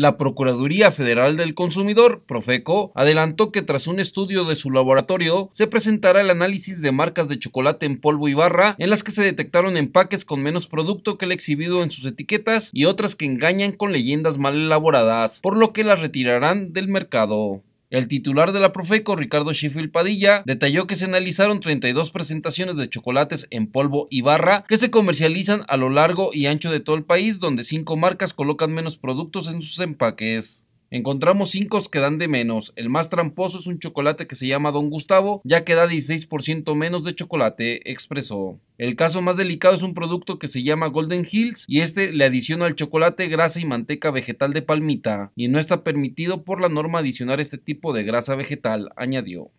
La Procuraduría Federal del Consumidor, Profeco, adelantó que tras un estudio de su laboratorio se presentará el análisis de marcas de chocolate en polvo y barra en las que se detectaron empaques con menos producto que el exhibido en sus etiquetas y otras que engañan con leyendas mal elaboradas, por lo que las retirarán del mercado. El titular de la Profeco, Ricardo Sheffield Padilla, detalló que se analizaron 32 presentaciones de chocolates en polvo y barra que se comercializan a lo largo y ancho de todo el país, donde cinco marcas colocan menos productos en sus empaques. Encontramos cinco que dan de menos. El más tramposo es un chocolate que se llama Don Gustavo, ya que da 16% menos de chocolate, expresó. El caso más delicado es un producto que se llama Golden Hills y este le adiciona al chocolate grasa y manteca vegetal de palmita y no está permitido por la norma adicionar este tipo de grasa vegetal, añadió.